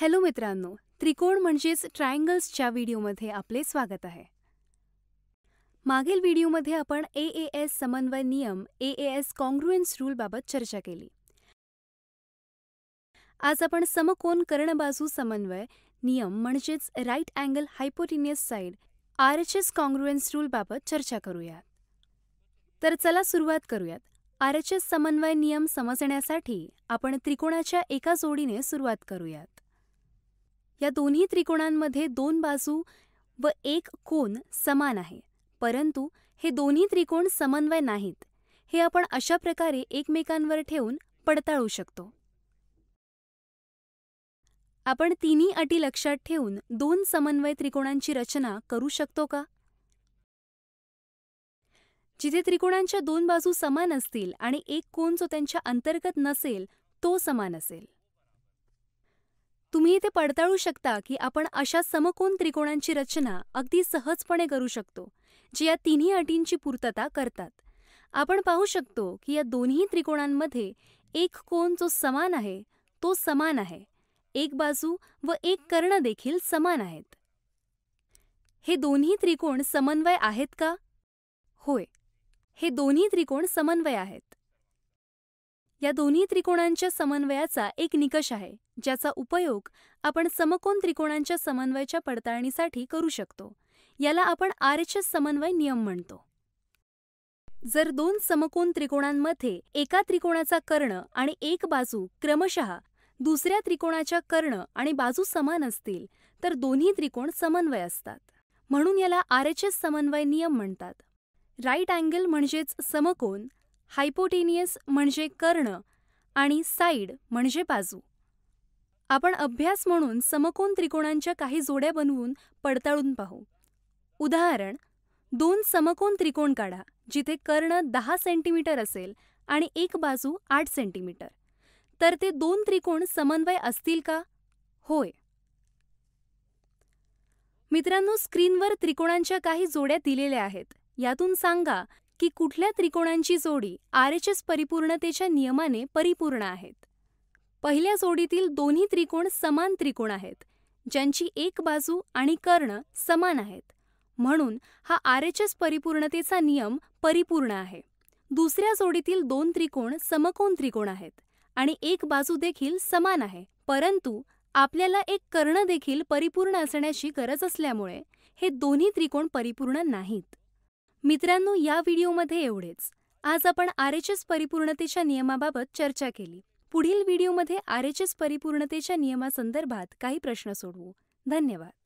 hello मित्रांनो त्रिकोण म्हणजेच ट्रायंगल्सच्या व्हिडिओमध्ये आपले स्वागत आहे मागील व्हिडिओमध्ये आपण ए ए एस समन्वय नियम ए ए एस कॉन्ग्रुएन्स रूलबाबत चर्चा केली आज आपण समकोन कर्णबाजू समन्वय नियम म्हणजेच right angle hypotenuse side R H S congruence रूलबाबत चर्चा करूयात तर चला सुरुवात करूयात आर एच एस समन्वय नियम समजण्यासाठी आपण त्रिकोणाच्या एका जोडीने सुरुवात करूयात या दोन्ही त्रिकोणांमध्ये दोन बाजू व एक कोन समान आहे परंतु हे दोन्ही त्रिकोण समन्वय नाहीत हे आपण अशा प्रकारे एकमेकांवर ठेवून पडताळू शकतो आपण तिन्ही अटी लक्षात ठेवून दोन समन्वय त्रिकोणांची रचना करू शकतो का जिथे त्रिकोणांच्या दोन बाजू समान असतील आणि एक कोण जो त्यांच्या अंतर्गत नसेल तो समान असेल तुम्ही इथे पडताळू शकता की आपण अशा समकोन त्रिकोणांची रचना अगदी सहजपणे करू शकतो जी या तिन्ही अटींची पूर्तता करतात आपण पाहू शकतो की या दोन्ही त्रिकोणांमध्ये एक कोन जो समान आहे तो समान आहे एक बाजू व एक कर्ण देखील समान आहेत हे दोन्ही त्रिकोण समन्वय आहेत का होय हे दोन्ही त्रिकोण समन्वय आहेत या दोन्ही त्रिकोणांच्या समन्वयाचा एक निकष आहे ज्याचा उपयोग आपण समकोन त्रिकोणांच्या समन्वयाच्या पडताळणीसाठी करू शकतो याला आपण आर एच समन्वय नियम म्हणतो जर दोन समकोन त्रिकोणांमध्ये एका त्रिकोणाचा कर्ण आणि एक बाजू क्रमशः दुसऱ्या त्रिकोणाच्या कर्ण आणि बाजू समान असतील तर दोन्ही त्रिकोण समन्वय असतात म्हणून याला आर एच समन्वय नियम म्हणतात राईट अँगल म्हणजेच समकोन हायपोटेनियस म्हणजे कर्ण आणि साइड म्हणजे बाजू आपण अभ्यास म्हणून समकोन त्रिकोणांच्या काही जोड्या बनवून पडताळून पाहू उदाहरण दोन समकोन त्रिकोण काढा जिथे कर्ण दहा सेंटीमीटर असेल आणि एक बाजू आठ सेंटीमीटर तर ते दोन त्रिकोण समन्वय असतील का होय मित्रांनो स्क्रीनवर त्रिकोणांच्या काही जोड्या दिलेल्या आहेत यातून सांगा की कुठल्या त्रिकोणांची जोडी आरएचएस परिपूर्णतेच्या नियमाने परिपूर्ण आहेत पहिल्या जोडीतील दोन्ही त्रिकोण समान त्रिकोण आहेत ज्यांची एक बाजू आणि कर्ण समान आहेत म्हणून हा आरएचएस परिपूर्णतेचा नियम परिपूर्ण आहे दुसऱ्या जोडीतील दोन त्रिकोण समकोण त्रिकोण आहेत आणि एक बाजू देखील समान आहे परंतु आपल्याला एक कर्ण देखील परिपूर्ण असण्याची गरज असल्यामुळे हे दोन्ही त्रिकोण परिपूर्ण नाहीत मित्रांनो या व्हिडिओमध्ये एवढेच आज आपण आर एच एस परिपूर्णतेच्या नियमाबाबत चर्चा केली पुढील व्हिडिओमध्ये आर एच एस परिपूर्णतेच्या नियमासंदर्भात काही प्रश्न सोडवू धन्यवाद